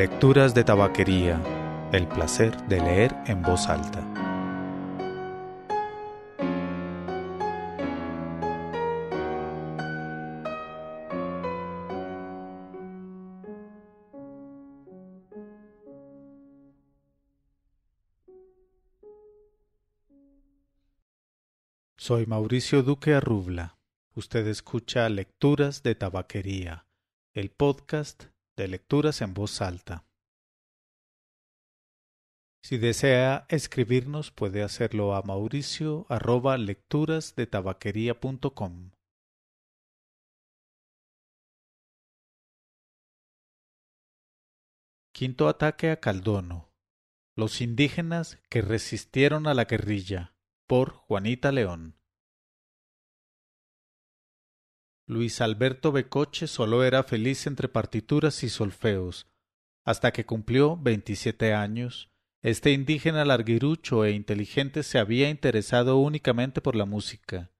Lecturas de Tabaquería. El placer de leer en voz alta. Soy Mauricio Duque Arrubla. Usted escucha Lecturas de Tabaquería, el podcast lecturas en voz alta. Si desea escribirnos puede hacerlo a mauricio arroba lecturas de com Quinto ataque a Caldono. Los indígenas que resistieron a la guerrilla por Juanita León. Luis Alberto Becoche solo era feliz entre partituras y solfeos, hasta que cumplió veintisiete años. Este indígena larguirucho e inteligente se había interesado únicamente por la música.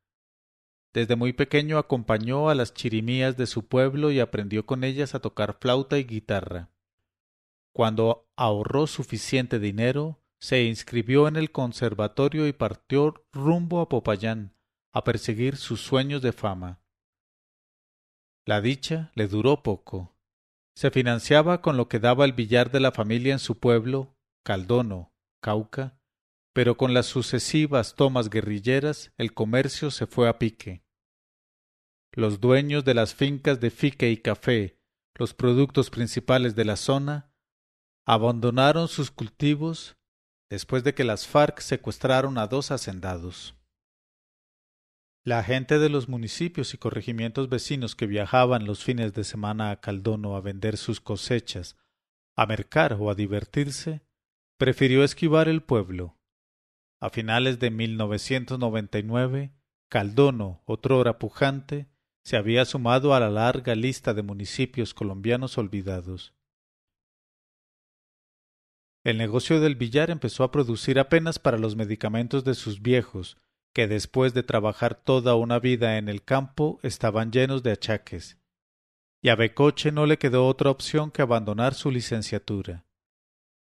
Desde muy pequeño acompañó a las chirimías de su pueblo y aprendió con ellas a tocar flauta y guitarra. Cuando ahorró suficiente dinero, se inscribió en el conservatorio y partió rumbo a Popayán a perseguir sus sueños de fama. La dicha le duró poco. Se financiaba con lo que daba el billar de la familia en su pueblo, Caldono, Cauca, pero con las sucesivas tomas guerrilleras el comercio se fue a pique. Los dueños de las fincas de fique y café, los productos principales de la zona, abandonaron sus cultivos después de que las FARC secuestraron a dos hacendados. La gente de los municipios y corregimientos vecinos que viajaban los fines de semana a Caldono a vender sus cosechas, a mercar o a divertirse, prefirió esquivar el pueblo. A finales de 1999, Caldono, otrora pujante, se había sumado a la larga lista de municipios colombianos olvidados. El negocio del billar empezó a producir apenas para los medicamentos de sus viejos, que después de trabajar toda una vida en el campo estaban llenos de achaques, y a Becoche no le quedó otra opción que abandonar su licenciatura.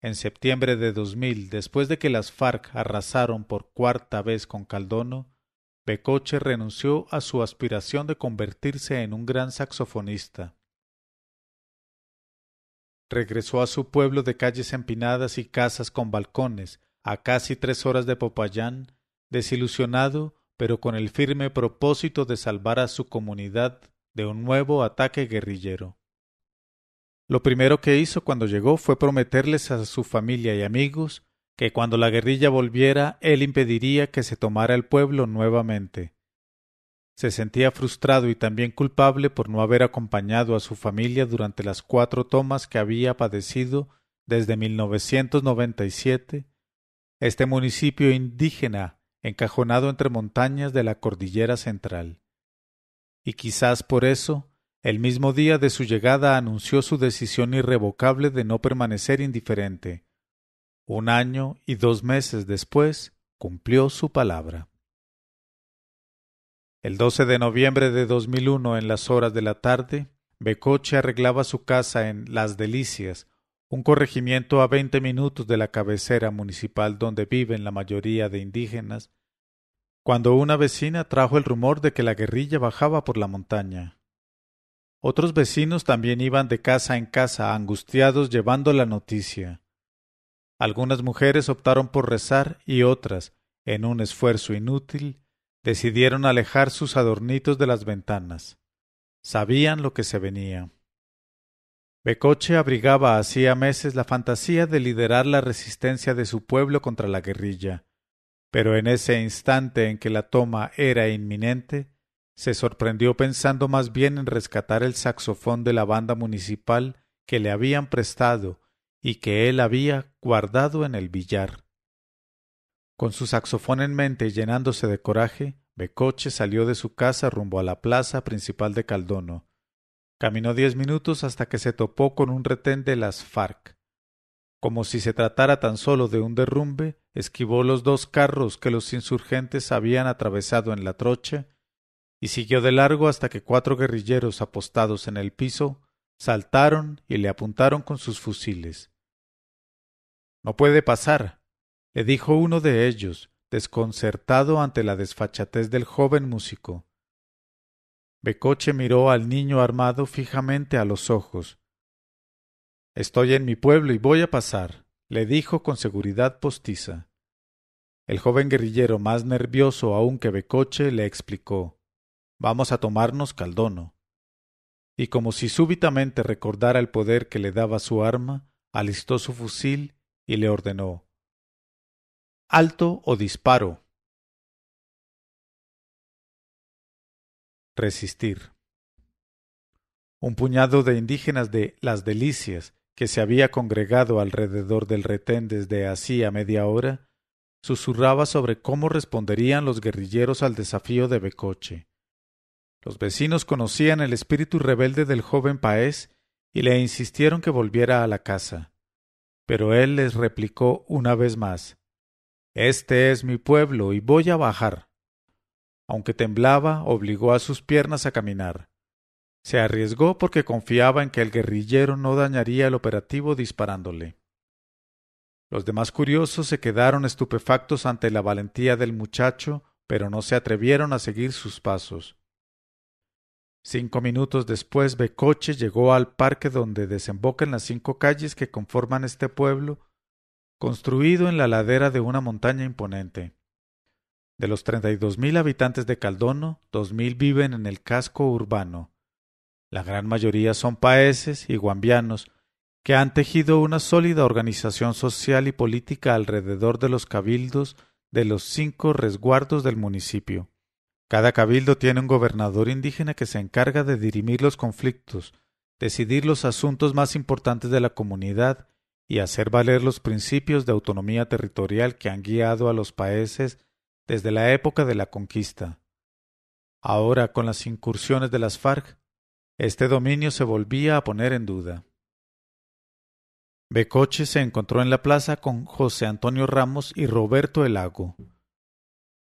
En septiembre de 2000, después de que las FARC arrasaron por cuarta vez con Caldono, Becoche renunció a su aspiración de convertirse en un gran saxofonista. Regresó a su pueblo de calles empinadas y casas con balcones, a casi tres horas de Popayán, desilusionado, pero con el firme propósito de salvar a su comunidad de un nuevo ataque guerrillero. Lo primero que hizo cuando llegó fue prometerles a su familia y amigos que cuando la guerrilla volviera él impediría que se tomara el pueblo nuevamente. Se sentía frustrado y también culpable por no haber acompañado a su familia durante las cuatro tomas que había padecido desde 1997 este municipio indígena encajonado entre montañas de la cordillera central. Y quizás por eso, el mismo día de su llegada anunció su decisión irrevocable de no permanecer indiferente. Un año y dos meses después cumplió su palabra. El 12 de noviembre de 2001, en las horas de la tarde, Becoche arreglaba su casa en Las Delicias, un corregimiento a veinte minutos de la cabecera municipal donde viven la mayoría de indígenas, cuando una vecina trajo el rumor de que la guerrilla bajaba por la montaña. Otros vecinos también iban de casa en casa angustiados llevando la noticia. Algunas mujeres optaron por rezar y otras, en un esfuerzo inútil, decidieron alejar sus adornitos de las ventanas. Sabían lo que se venía. Becoche abrigaba hacía meses la fantasía de liderar la resistencia de su pueblo contra la guerrilla, pero en ese instante en que la toma era inminente, se sorprendió pensando más bien en rescatar el saxofón de la banda municipal que le habían prestado y que él había guardado en el billar. Con su saxofón en mente y llenándose de coraje, Becoche salió de su casa rumbo a la plaza principal de Caldono, Caminó diez minutos hasta que se topó con un retén de las FARC. Como si se tratara tan solo de un derrumbe, esquivó los dos carros que los insurgentes habían atravesado en la trocha y siguió de largo hasta que cuatro guerrilleros apostados en el piso saltaron y le apuntaron con sus fusiles. No puede pasar, le dijo uno de ellos, desconcertado ante la desfachatez del joven músico. Becoche miró al niño armado fijamente a los ojos. Estoy en mi pueblo y voy a pasar, le dijo con seguridad postiza. El joven guerrillero, más nervioso aún que Becoche, le explicó Vamos a tomarnos Caldono. Y como si súbitamente recordara el poder que le daba su arma, alistó su fusil y le ordenó Alto o disparo. Resistir. Un puñado de indígenas de Las Delicias, que se había congregado alrededor del retén desde hacía media hora, susurraba sobre cómo responderían los guerrilleros al desafío de Becoche. Los vecinos conocían el espíritu rebelde del joven Paez y le insistieron que volviera a la casa. Pero él les replicó una vez más Este es mi pueblo y voy a bajar aunque temblaba, obligó a sus piernas a caminar. Se arriesgó porque confiaba en que el guerrillero no dañaría el operativo disparándole. Los demás curiosos se quedaron estupefactos ante la valentía del muchacho, pero no se atrevieron a seguir sus pasos. Cinco minutos después, Becoche llegó al parque donde desembocan las cinco calles que conforman este pueblo, construido en la ladera de una montaña imponente. De los 32.000 habitantes de Caldono, 2.000 viven en el casco urbano. La gran mayoría son paeses y guambianos, que han tejido una sólida organización social y política alrededor de los cabildos de los cinco resguardos del municipio. Cada cabildo tiene un gobernador indígena que se encarga de dirimir los conflictos, decidir los asuntos más importantes de la comunidad y hacer valer los principios de autonomía territorial que han guiado a los paeses desde la época de la conquista. Ahora, con las incursiones de las FARC, este dominio se volvía a poner en duda. Becoche se encontró en la plaza con José Antonio Ramos y Roberto Elago.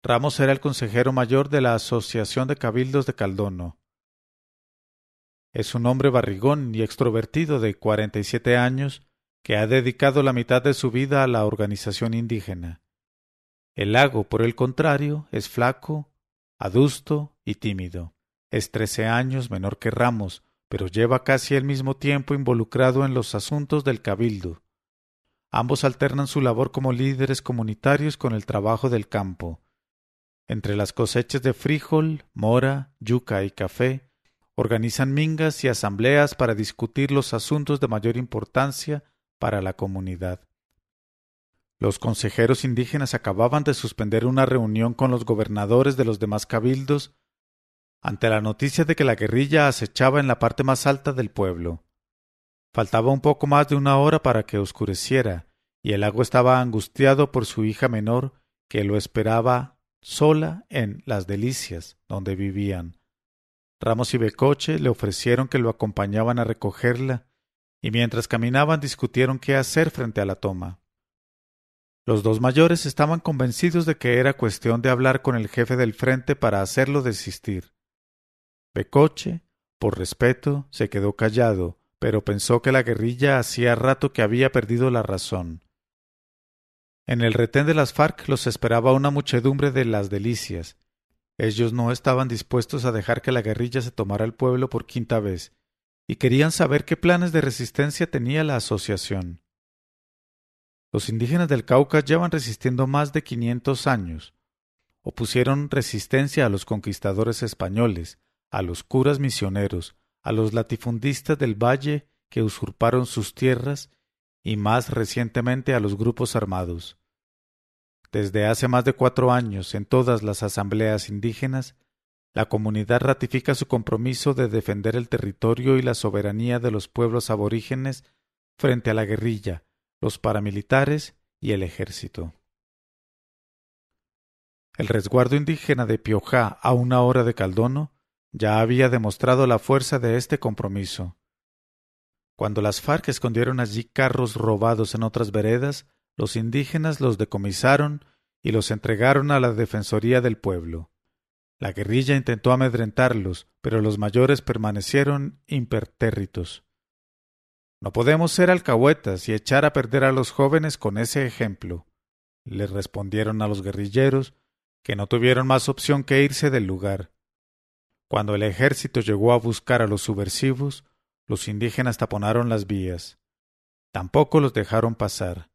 Ramos era el consejero mayor de la Asociación de Cabildos de Caldono. Es un hombre barrigón y extrovertido de cuarenta años que ha dedicado la mitad de su vida a la organización indígena. El lago, por el contrario, es flaco, adusto y tímido. Es trece años menor que Ramos, pero lleva casi el mismo tiempo involucrado en los asuntos del cabildo. Ambos alternan su labor como líderes comunitarios con el trabajo del campo. Entre las cosechas de frijol, mora, yuca y café, organizan mingas y asambleas para discutir los asuntos de mayor importancia para la comunidad. Los consejeros indígenas acababan de suspender una reunión con los gobernadores de los demás cabildos ante la noticia de que la guerrilla acechaba en la parte más alta del pueblo. Faltaba un poco más de una hora para que oscureciera, y el lago estaba angustiado por su hija menor, que lo esperaba sola en Las Delicias, donde vivían. Ramos y Becoche le ofrecieron que lo acompañaban a recogerla, y mientras caminaban discutieron qué hacer frente a la toma. Los dos mayores estaban convencidos de que era cuestión de hablar con el jefe del frente para hacerlo desistir. Becoche, por respeto, se quedó callado, pero pensó que la guerrilla hacía rato que había perdido la razón. En el retén de las FARC los esperaba una muchedumbre de las delicias. Ellos no estaban dispuestos a dejar que la guerrilla se tomara el pueblo por quinta vez, y querían saber qué planes de resistencia tenía la asociación. Los indígenas del Cauca llevan resistiendo más de 500 años. Opusieron resistencia a los conquistadores españoles, a los curas misioneros, a los latifundistas del valle que usurparon sus tierras y más recientemente a los grupos armados. Desde hace más de cuatro años, en todas las asambleas indígenas, la comunidad ratifica su compromiso de defender el territorio y la soberanía de los pueblos aborígenes frente a la guerrilla, los paramilitares y el ejército. El resguardo indígena de Piojá a una hora de Caldono ya había demostrado la fuerza de este compromiso. Cuando las FARC escondieron allí carros robados en otras veredas, los indígenas los decomisaron y los entregaron a la Defensoría del Pueblo. La guerrilla intentó amedrentarlos, pero los mayores permanecieron impertérritos. No podemos ser alcahuetas y echar a perder a los jóvenes con ese ejemplo, les respondieron a los guerrilleros, que no tuvieron más opción que irse del lugar. Cuando el ejército llegó a buscar a los subversivos, los indígenas taponaron las vías. Tampoco los dejaron pasar.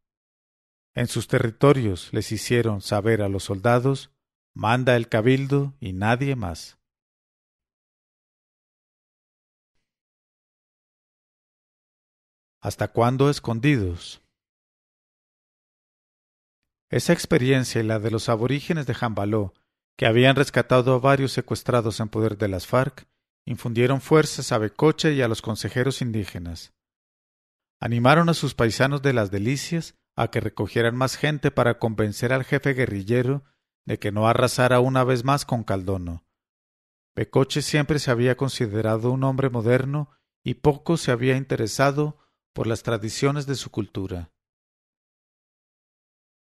En sus territorios les hicieron saber a los soldados manda el cabildo y nadie más. ¿Hasta cuándo escondidos? Esa experiencia y la de los aborígenes de Jambaló, que habían rescatado a varios secuestrados en poder de las FARC, infundieron fuerzas a Becoche y a los consejeros indígenas. Animaron a sus paisanos de las delicias a que recogieran más gente para convencer al jefe guerrillero de que no arrasara una vez más con Caldono. Becoche siempre se había considerado un hombre moderno y poco se había interesado por las tradiciones de su cultura.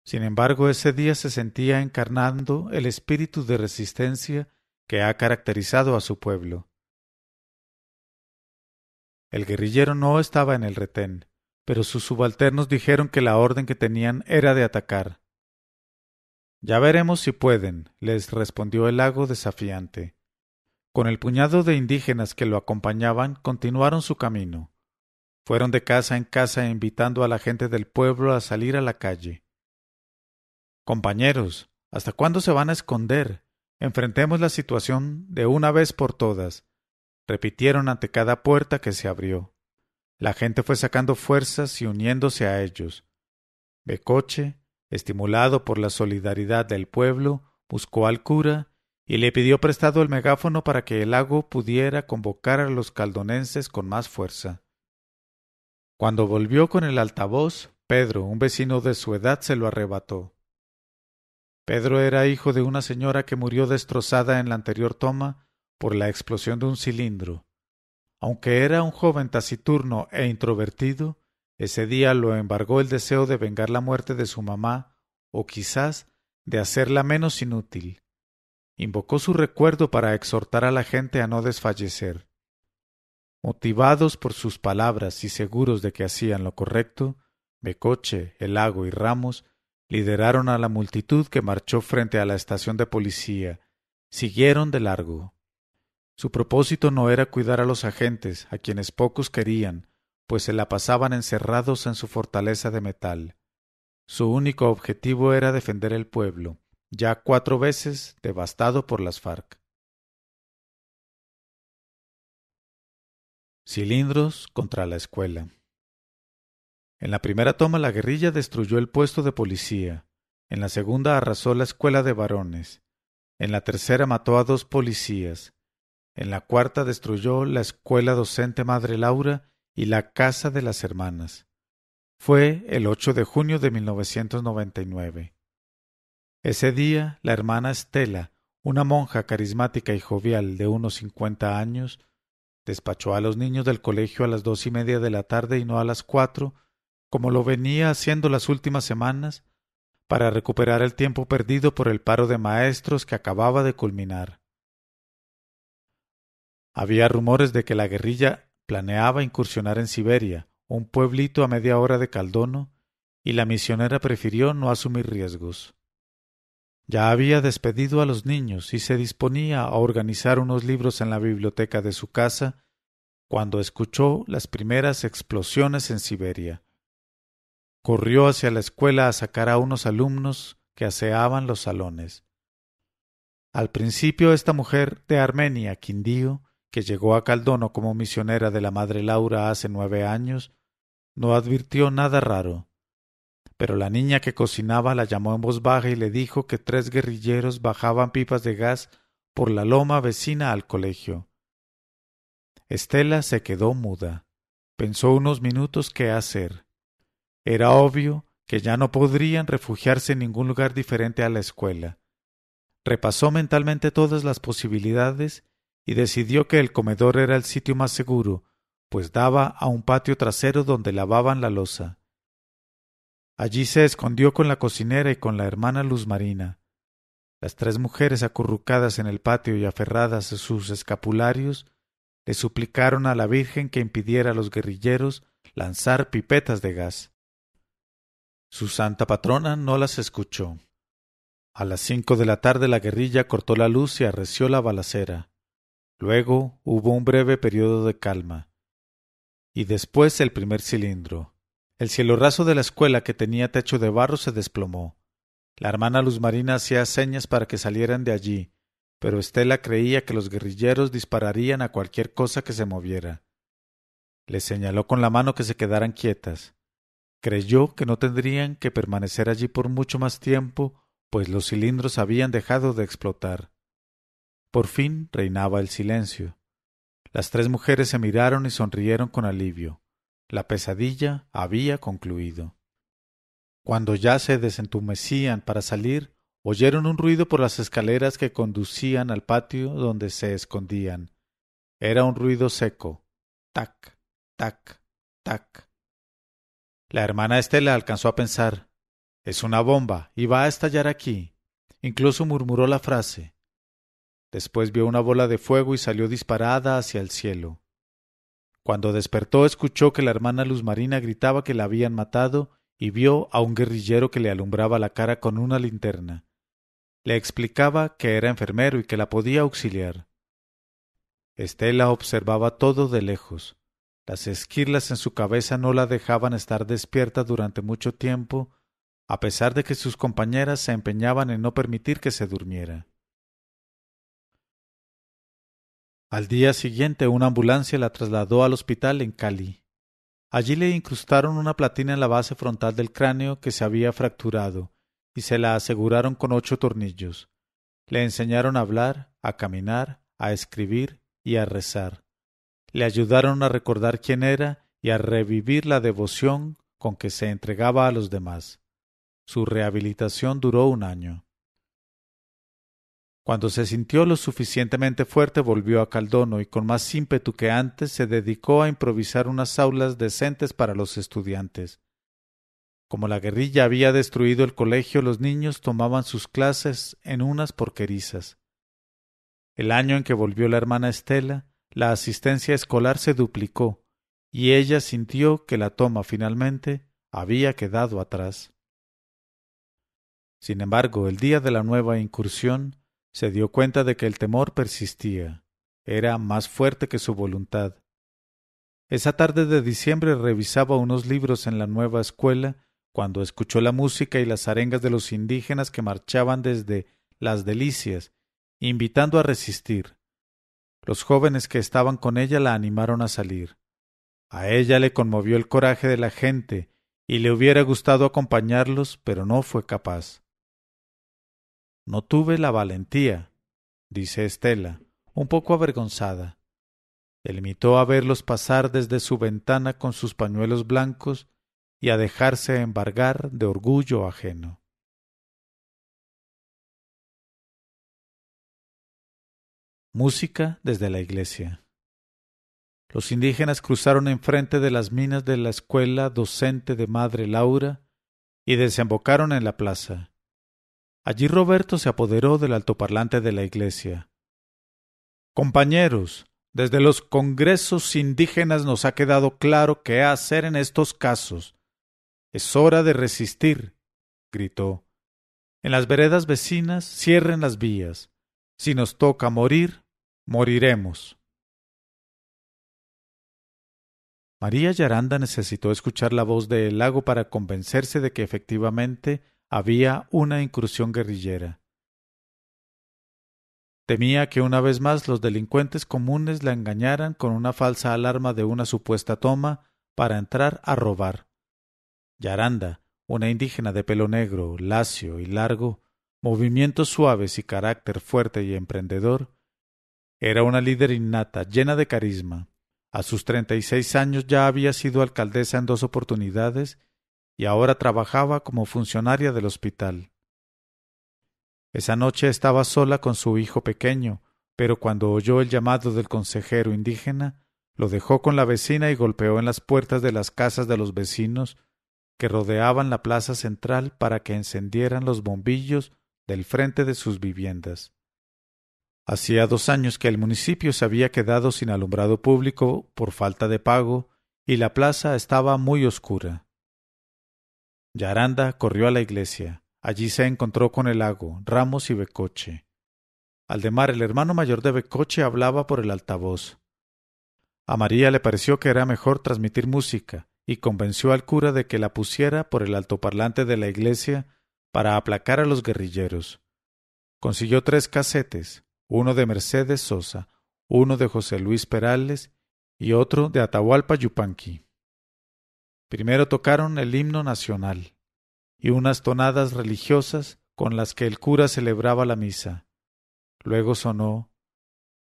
Sin embargo, ese día se sentía encarnando el espíritu de resistencia que ha caracterizado a su pueblo. El guerrillero no estaba en el retén, pero sus subalternos dijeron que la orden que tenían era de atacar. Ya veremos si pueden, les respondió el lago desafiante. Con el puñado de indígenas que lo acompañaban, continuaron su camino. Fueron de casa en casa invitando a la gente del pueblo a salir a la calle. Compañeros, ¿hasta cuándo se van a esconder? Enfrentemos la situación de una vez por todas. Repitieron ante cada puerta que se abrió. La gente fue sacando fuerzas y uniéndose a ellos. Becoche, estimulado por la solidaridad del pueblo, buscó al cura y le pidió prestado el megáfono para que el lago pudiera convocar a los caldonenses con más fuerza. Cuando volvió con el altavoz, Pedro, un vecino de su edad, se lo arrebató. Pedro era hijo de una señora que murió destrozada en la anterior toma por la explosión de un cilindro. Aunque era un joven taciturno e introvertido, ese día lo embargó el deseo de vengar la muerte de su mamá, o quizás de hacerla menos inútil. Invocó su recuerdo para exhortar a la gente a no desfallecer. Motivados por sus palabras y seguros de que hacían lo correcto, Becoche, Elago y Ramos lideraron a la multitud que marchó frente a la estación de policía. Siguieron de largo. Su propósito no era cuidar a los agentes, a quienes pocos querían, pues se la pasaban encerrados en su fortaleza de metal. Su único objetivo era defender el pueblo, ya cuatro veces devastado por las FARC. Cilindros contra la escuela. En la primera toma la guerrilla destruyó el puesto de policía, en la segunda arrasó la escuela de varones, en la tercera mató a dos policías, en la cuarta destruyó la escuela docente Madre Laura y la casa de las hermanas. Fue el 8 de junio de 1999. Ese día, la hermana Estela, una monja carismática y jovial de unos cincuenta años, Despachó a los niños del colegio a las dos y media de la tarde y no a las cuatro, como lo venía haciendo las últimas semanas, para recuperar el tiempo perdido por el paro de maestros que acababa de culminar. Había rumores de que la guerrilla planeaba incursionar en Siberia, un pueblito a media hora de Caldono, y la misionera prefirió no asumir riesgos. Ya había despedido a los niños y se disponía a organizar unos libros en la biblioteca de su casa cuando escuchó las primeras explosiones en Siberia. Corrió hacia la escuela a sacar a unos alumnos que aseaban los salones. Al principio esta mujer de Armenia, Quindío, que llegó a Caldono como misionera de la Madre Laura hace nueve años, no advirtió nada raro pero la niña que cocinaba la llamó en voz baja y le dijo que tres guerrilleros bajaban pipas de gas por la loma vecina al colegio. Estela se quedó muda. Pensó unos minutos qué hacer. Era obvio que ya no podrían refugiarse en ningún lugar diferente a la escuela. Repasó mentalmente todas las posibilidades y decidió que el comedor era el sitio más seguro, pues daba a un patio trasero donde lavaban la losa. Allí se escondió con la cocinera y con la hermana Luz Marina. Las tres mujeres acurrucadas en el patio y aferradas a sus escapularios le suplicaron a la Virgen que impidiera a los guerrilleros lanzar pipetas de gas. Su santa patrona no las escuchó. A las cinco de la tarde la guerrilla cortó la luz y arreció la balacera. Luego hubo un breve periodo de calma. Y después el primer cilindro. El cielo de la escuela que tenía techo de barro se desplomó. La hermana Luz Marina hacía señas para que salieran de allí, pero Estela creía que los guerrilleros dispararían a cualquier cosa que se moviera. Le señaló con la mano que se quedaran quietas. Creyó que no tendrían que permanecer allí por mucho más tiempo, pues los cilindros habían dejado de explotar. Por fin reinaba el silencio. Las tres mujeres se miraron y sonrieron con alivio la pesadilla había concluido. Cuando ya se desentumecían para salir, oyeron un ruido por las escaleras que conducían al patio donde se escondían. Era un ruido seco. Tac, tac, tac. La hermana Estela alcanzó a pensar Es una bomba y va a estallar aquí. Incluso murmuró la frase. Después vio una bola de fuego y salió disparada hacia el cielo. Cuando despertó escuchó que la hermana Luz Marina gritaba que la habían matado y vio a un guerrillero que le alumbraba la cara con una linterna. Le explicaba que era enfermero y que la podía auxiliar. Estela observaba todo de lejos. Las esquirlas en su cabeza no la dejaban estar despierta durante mucho tiempo, a pesar de que sus compañeras se empeñaban en no permitir que se durmiera. Al día siguiente una ambulancia la trasladó al hospital en Cali. Allí le incrustaron una platina en la base frontal del cráneo que se había fracturado y se la aseguraron con ocho tornillos. Le enseñaron a hablar, a caminar, a escribir y a rezar. Le ayudaron a recordar quién era y a revivir la devoción con que se entregaba a los demás. Su rehabilitación duró un año. Cuando se sintió lo suficientemente fuerte volvió a Caldono y con más ímpetu que antes se dedicó a improvisar unas aulas decentes para los estudiantes. Como la guerrilla había destruido el colegio, los niños tomaban sus clases en unas porquerizas. El año en que volvió la hermana Estela, la asistencia escolar se duplicó, y ella sintió que la toma finalmente había quedado atrás. Sin embargo, el día de la nueva incursión, se dio cuenta de que el temor persistía. Era más fuerte que su voluntad. Esa tarde de diciembre revisaba unos libros en la nueva escuela cuando escuchó la música y las arengas de los indígenas que marchaban desde las delicias, invitando a resistir. Los jóvenes que estaban con ella la animaron a salir. A ella le conmovió el coraje de la gente y le hubiera gustado acompañarlos, pero no fue capaz. No tuve la valentía, dice Estela, un poco avergonzada. Elmitó a verlos pasar desde su ventana con sus pañuelos blancos y a dejarse embargar de orgullo ajeno. Música desde la iglesia. Los indígenas cruzaron enfrente de las minas de la escuela docente de Madre Laura y desembocaron en la plaza. Allí Roberto se apoderó del altoparlante de la iglesia. Compañeros, desde los congresos indígenas nos ha quedado claro qué hacer en estos casos. Es hora de resistir, gritó. En las veredas vecinas cierren las vías. Si nos toca morir, moriremos. María Yaranda necesitó escuchar la voz de Lago para convencerse de que efectivamente había una incursión guerrillera. Temía que una vez más los delincuentes comunes la engañaran con una falsa alarma de una supuesta toma para entrar a robar. Yaranda, una indígena de pelo negro, lacio y largo, movimientos suaves y carácter fuerte y emprendedor, era una líder innata, llena de carisma. A sus treinta y seis años ya había sido alcaldesa en dos oportunidades y ahora trabajaba como funcionaria del hospital. Esa noche estaba sola con su hijo pequeño, pero cuando oyó el llamado del consejero indígena, lo dejó con la vecina y golpeó en las puertas de las casas de los vecinos que rodeaban la plaza central para que encendieran los bombillos del frente de sus viviendas. Hacía dos años que el municipio se había quedado sin alumbrado público por falta de pago y la plaza estaba muy oscura. Yaranda corrió a la iglesia. Allí se encontró con el lago, Ramos y Becoche. Aldemar, el hermano mayor de Becoche, hablaba por el altavoz. A María le pareció que era mejor transmitir música, y convenció al cura de que la pusiera por el altoparlante de la iglesia para aplacar a los guerrilleros. Consiguió tres casetes, uno de Mercedes Sosa, uno de José Luis Perales y otro de Atahualpa Yupanqui. Primero tocaron el himno nacional y unas tonadas religiosas con las que el cura celebraba la misa. Luego sonó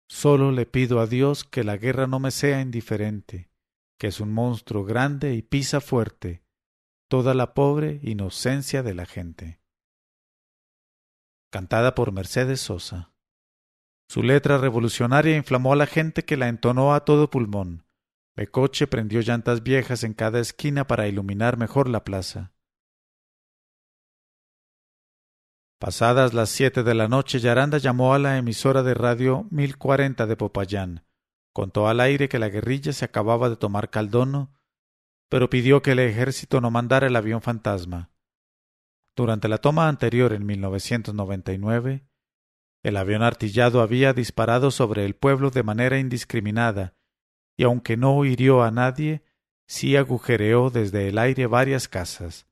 Solo le pido a Dios que la guerra no me sea indiferente, que es un monstruo grande y pisa fuerte toda la pobre inocencia de la gente. Cantada por Mercedes Sosa. Su letra revolucionaria inflamó a la gente que la entonó a todo pulmón, el coche prendió llantas viejas en cada esquina para iluminar mejor la plaza. Pasadas las siete de la noche, Yaranda llamó a la emisora de radio 1040 de Popayán. Contó al aire que la guerrilla se acababa de tomar Caldono, pero pidió que el ejército no mandara el avión fantasma. Durante la toma anterior en 1999, el avión artillado había disparado sobre el pueblo de manera indiscriminada y aunque no hirió a nadie, sí agujereó desde el aire varias casas.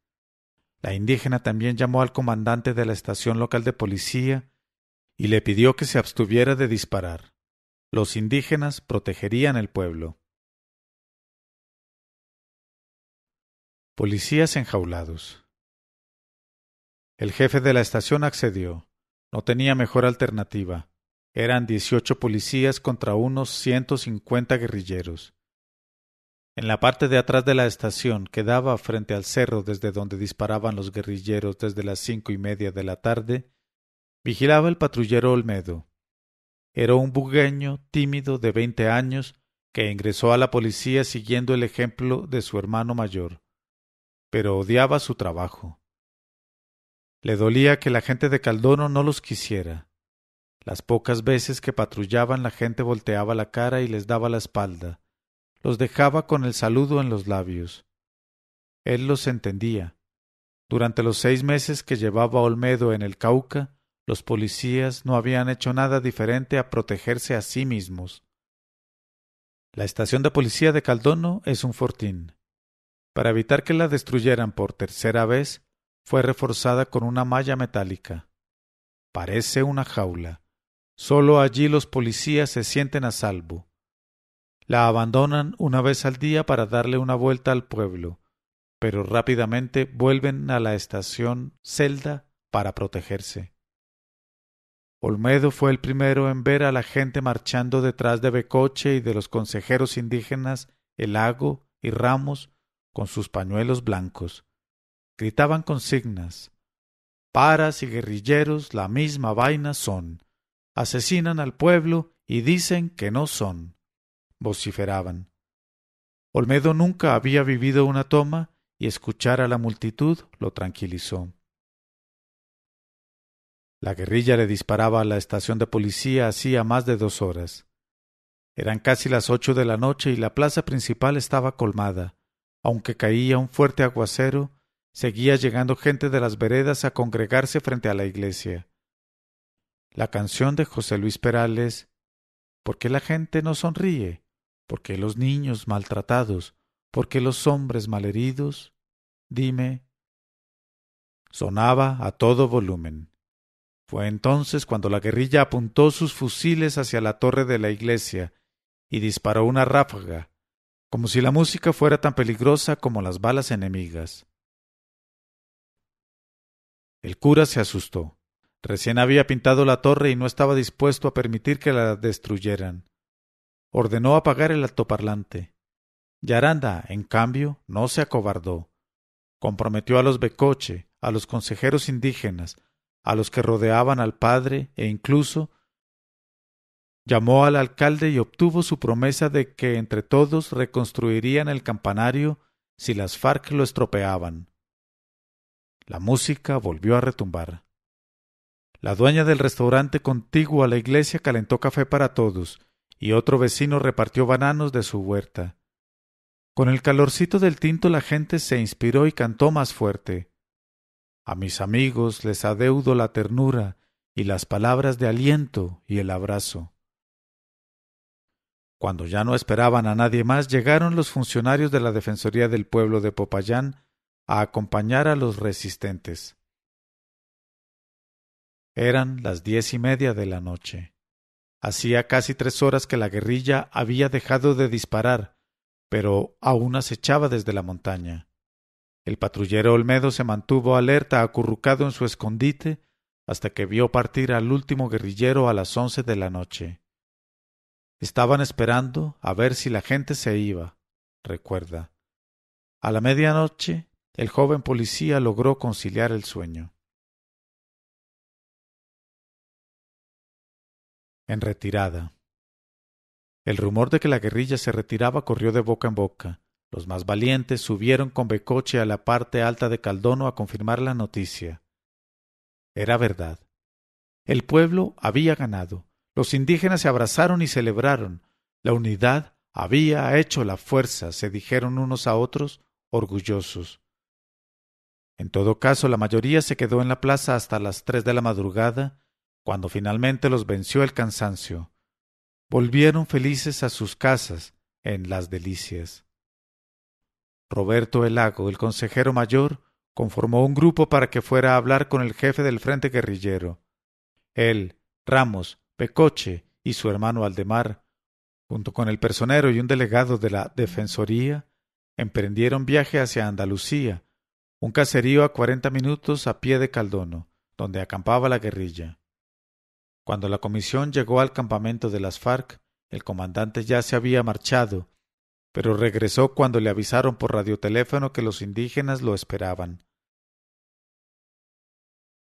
La indígena también llamó al comandante de la estación local de policía y le pidió que se abstuviera de disparar. Los indígenas protegerían el pueblo. Policías enjaulados. El jefe de la estación accedió. No tenía mejor alternativa. Eran 18 policías contra unos 150 guerrilleros. En la parte de atrás de la estación, que daba frente al cerro desde donde disparaban los guerrilleros desde las cinco y media de la tarde, vigilaba el patrullero Olmedo. Era un bugueño tímido de veinte años que ingresó a la policía siguiendo el ejemplo de su hermano mayor, pero odiaba su trabajo. Le dolía que la gente de Caldono no los quisiera. Las pocas veces que patrullaban la gente volteaba la cara y les daba la espalda. Los dejaba con el saludo en los labios. Él los entendía. Durante los seis meses que llevaba Olmedo en el Cauca, los policías no habían hecho nada diferente a protegerse a sí mismos. La estación de policía de Caldono es un fortín. Para evitar que la destruyeran por tercera vez, fue reforzada con una malla metálica. Parece una jaula. Solo allí los policías se sienten a salvo. La abandonan una vez al día para darle una vuelta al pueblo, pero rápidamente vuelven a la estación celda para protegerse. Olmedo fue el primero en ver a la gente marchando detrás de Becoche y de los consejeros indígenas Elago y Ramos con sus pañuelos blancos. Gritaban consignas. Paras y guerrilleros la misma vaina son asesinan al pueblo y dicen que no son. vociferaban. Olmedo nunca había vivido una toma y escuchar a la multitud lo tranquilizó. La guerrilla le disparaba a la estación de policía hacía más de dos horas. Eran casi las ocho de la noche y la plaza principal estaba colmada. Aunque caía un fuerte aguacero, seguía llegando gente de las veredas a congregarse frente a la iglesia la canción de José Luis Perales, ¿Por qué la gente no sonríe? ¿Por qué los niños maltratados? ¿Por qué los hombres malheridos? Dime. Sonaba a todo volumen. Fue entonces cuando la guerrilla apuntó sus fusiles hacia la torre de la iglesia y disparó una ráfaga, como si la música fuera tan peligrosa como las balas enemigas. El cura se asustó. Recién había pintado la torre y no estaba dispuesto a permitir que la destruyeran. Ordenó apagar el altoparlante. Yaranda, en cambio, no se acobardó. Comprometió a los Becoche, a los consejeros indígenas, a los que rodeaban al padre e incluso llamó al alcalde y obtuvo su promesa de que entre todos reconstruirían el campanario si las FARC lo estropeaban. La música volvió a retumbar. La dueña del restaurante contiguo a la iglesia calentó café para todos, y otro vecino repartió bananos de su huerta. Con el calorcito del tinto la gente se inspiró y cantó más fuerte. A mis amigos les adeudo la ternura y las palabras de aliento y el abrazo. Cuando ya no esperaban a nadie más, llegaron los funcionarios de la Defensoría del Pueblo de Popayán a acompañar a los resistentes. Eran las diez y media de la noche. Hacía casi tres horas que la guerrilla había dejado de disparar, pero aún acechaba desde la montaña. El patrullero Olmedo se mantuvo alerta, acurrucado en su escondite, hasta que vio partir al último guerrillero a las once de la noche. Estaban esperando a ver si la gente se iba, recuerda. A la medianoche, el joven policía logró conciliar el sueño. en retirada. El rumor de que la guerrilla se retiraba corrió de boca en boca. Los más valientes subieron con Becoche a la parte alta de Caldono a confirmar la noticia. Era verdad. El pueblo había ganado. Los indígenas se abrazaron y celebraron. La unidad había hecho la fuerza, se dijeron unos a otros, orgullosos. En todo caso, la mayoría se quedó en la plaza hasta las tres de la madrugada cuando finalmente los venció el cansancio, volvieron felices a sus casas en las delicias. Roberto Elago, el consejero mayor, conformó un grupo para que fuera a hablar con el jefe del frente guerrillero. Él, Ramos, Pecoche y su hermano Aldemar, junto con el personero y un delegado de la Defensoría, emprendieron viaje hacia Andalucía, un caserío a cuarenta minutos a pie de Caldono, donde acampaba la guerrilla. Cuando la comisión llegó al campamento de las FARC, el comandante ya se había marchado, pero regresó cuando le avisaron por radioteléfono que los indígenas lo esperaban.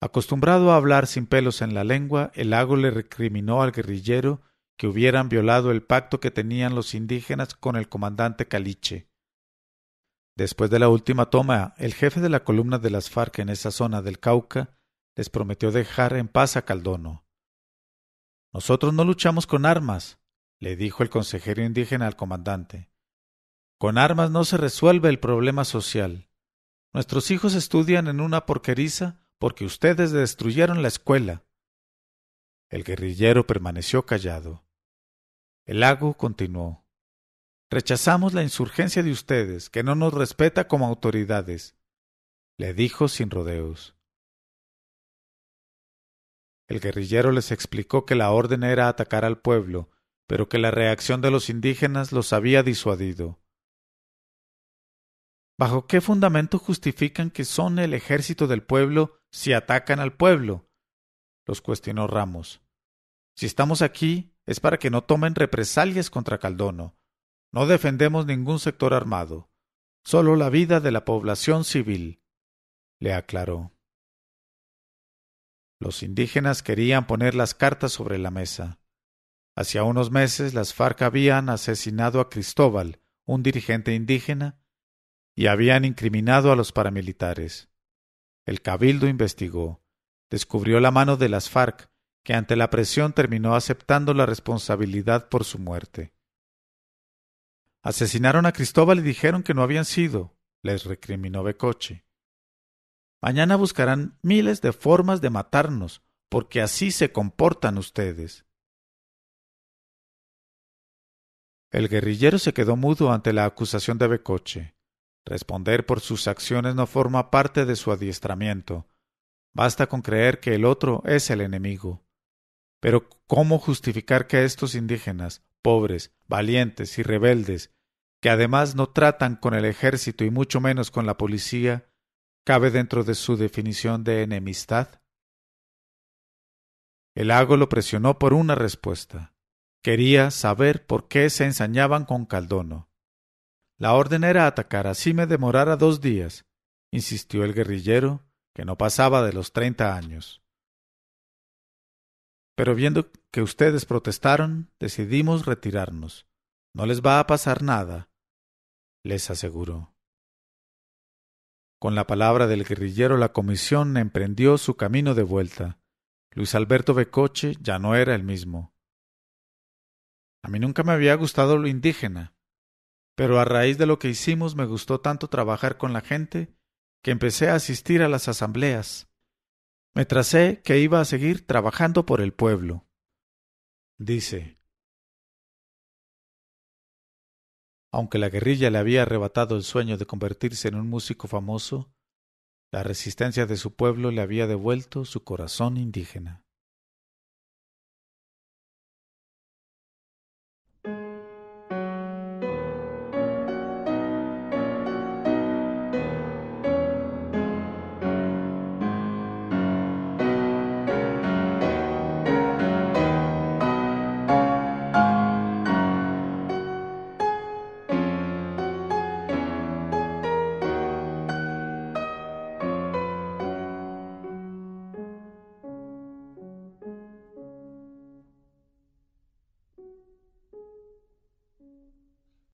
Acostumbrado a hablar sin pelos en la lengua, el lago le recriminó al guerrillero que hubieran violado el pacto que tenían los indígenas con el comandante Caliche. Después de la última toma, el jefe de la columna de las FARC en esa zona del Cauca les prometió dejar en paz a Caldono. Nosotros no luchamos con armas, le dijo el consejero indígena al comandante. Con armas no se resuelve el problema social. Nuestros hijos estudian en una porqueriza porque ustedes destruyeron la escuela. El guerrillero permaneció callado. El lago continuó. Rechazamos la insurgencia de ustedes, que no nos respeta como autoridades, le dijo sin rodeos. El guerrillero les explicó que la orden era atacar al pueblo, pero que la reacción de los indígenas los había disuadido. ¿Bajo qué fundamento justifican que son el ejército del pueblo si atacan al pueblo? los cuestionó Ramos. Si estamos aquí es para que no tomen represalias contra Caldono. No defendemos ningún sector armado, solo la vida de la población civil, le aclaró. Los indígenas querían poner las cartas sobre la mesa. Hacia unos meses las FARC habían asesinado a Cristóbal, un dirigente indígena, y habían incriminado a los paramilitares. El cabildo investigó, descubrió la mano de las FARC, que ante la presión terminó aceptando la responsabilidad por su muerte. Asesinaron a Cristóbal y dijeron que no habían sido, les recriminó Becoche. Mañana buscarán miles de formas de matarnos, porque así se comportan ustedes. El guerrillero se quedó mudo ante la acusación de Becoche. Responder por sus acciones no forma parte de su adiestramiento. Basta con creer que el otro es el enemigo. Pero ¿cómo justificar que estos indígenas, pobres, valientes y rebeldes, que además no tratan con el ejército y mucho menos con la policía, cabe dentro de su definición de enemistad? El lago lo presionó por una respuesta. Quería saber por qué se ensañaban con Caldono. La orden era atacar así me demorara dos días, insistió el guerrillero, que no pasaba de los treinta años. Pero viendo que ustedes protestaron, decidimos retirarnos. No les va a pasar nada, les aseguró. Con la palabra del guerrillero la comisión emprendió su camino de vuelta. Luis Alberto Becoche ya no era el mismo. A mí nunca me había gustado lo indígena, pero a raíz de lo que hicimos me gustó tanto trabajar con la gente que empecé a asistir a las asambleas. Me tracé que iba a seguir trabajando por el pueblo. Dice, Aunque la guerrilla le había arrebatado el sueño de convertirse en un músico famoso, la resistencia de su pueblo le había devuelto su corazón indígena.